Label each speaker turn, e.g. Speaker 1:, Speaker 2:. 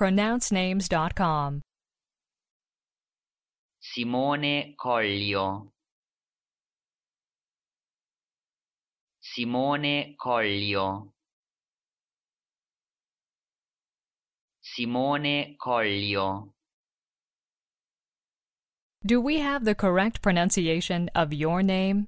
Speaker 1: pronouncenames.com.
Speaker 2: Simone Collio Simone Collio Simone Collio
Speaker 1: Do we have the correct pronunciation of your name?